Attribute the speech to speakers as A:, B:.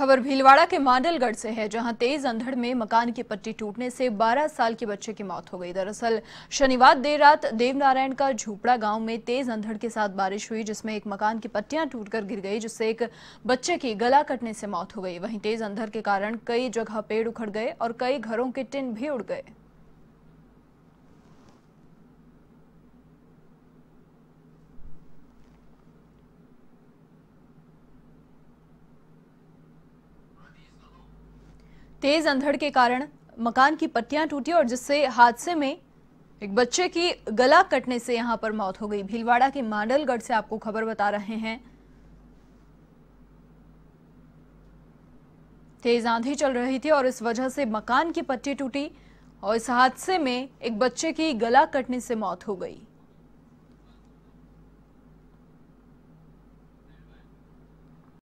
A: खबर भीलवाड़ा के मांडलगढ़ से है जहां तेज अंधड़ में मकान की पट्टी टूटने से 12 साल के बच्चे की मौत हो गई दरअसल शनिवार देर रात देवनारायण का झूपड़ा गांव में तेज अंधड़ के साथ बारिश हुई जिसमें एक मकान की पट्टियां टूटकर गिर गई जिससे एक बच्चे की गला कटने से मौत हो गई वहीं तेज अंधड़ के कारण कई जगह पेड़ उखड़ गए और कई घरों के टिन भी उड़ गए तेज अंधड़ के कारण मकान की पत्तियां टूटी और जिससे हादसे में एक बच्चे की गला कटने से यहां पर मौत हो गई भीलवाड़ा के मांडलगढ़ से आपको खबर बता रहे हैं तेज आंधी चल रही थी और इस वजह से मकान की पट्टी टूटी और इस हादसे में एक बच्चे की गला कटने से मौत हो गई